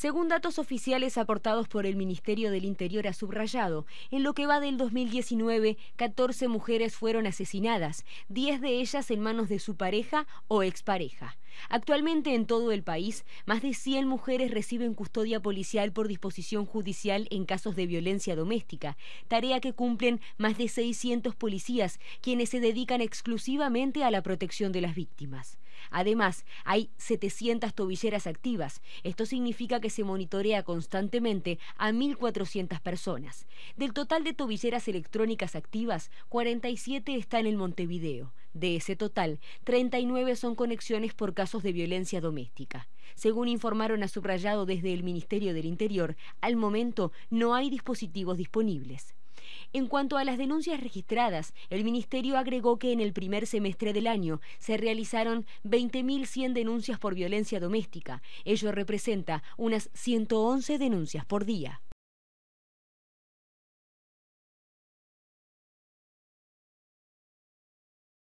Según datos oficiales aportados por el Ministerio del Interior ha subrayado, en lo que va del 2019, 14 mujeres fueron asesinadas, 10 de ellas en manos de su pareja o expareja. Actualmente en todo el país, más de 100 mujeres reciben custodia policial por disposición judicial en casos de violencia doméstica, tarea que cumplen más de 600 policías, quienes se dedican exclusivamente a la protección de las víctimas. Además, hay 700 tobilleras activas. Esto significa que se monitorea constantemente a 1.400 personas. Del total de tobilleras electrónicas activas, 47 están en Montevideo. De ese total, 39 son conexiones por casos de violencia doméstica. Según informaron a subrayado desde el Ministerio del Interior, al momento no hay dispositivos disponibles. En cuanto a las denuncias registradas, el Ministerio agregó que en el primer semestre del año se realizaron 20.100 denuncias por violencia doméstica. Ello representa unas 111 denuncias por día.